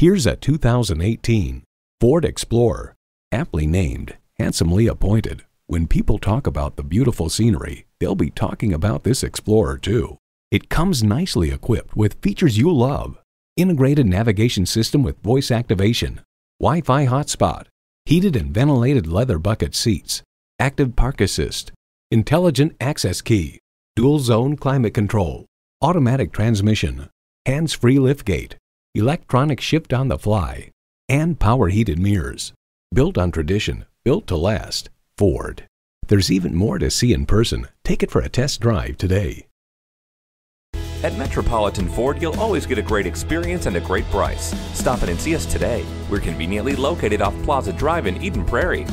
Here's a 2018 Ford Explorer, aptly named, handsomely appointed. When people talk about the beautiful scenery, they'll be talking about this Explorer too. It comes nicely equipped with features you love. Integrated navigation system with voice activation, Wi-Fi hotspot, heated and ventilated leather bucket seats, active park assist, intelligent access key, dual zone climate control, automatic transmission, hands-free liftgate, electronic shift on the fly, and power heated mirrors. Built on tradition, built to last, Ford. There's even more to see in person. Take it for a test drive today. At Metropolitan Ford, you'll always get a great experience and a great price. Stop in and see us today. We're conveniently located off Plaza Drive in Eden Prairie.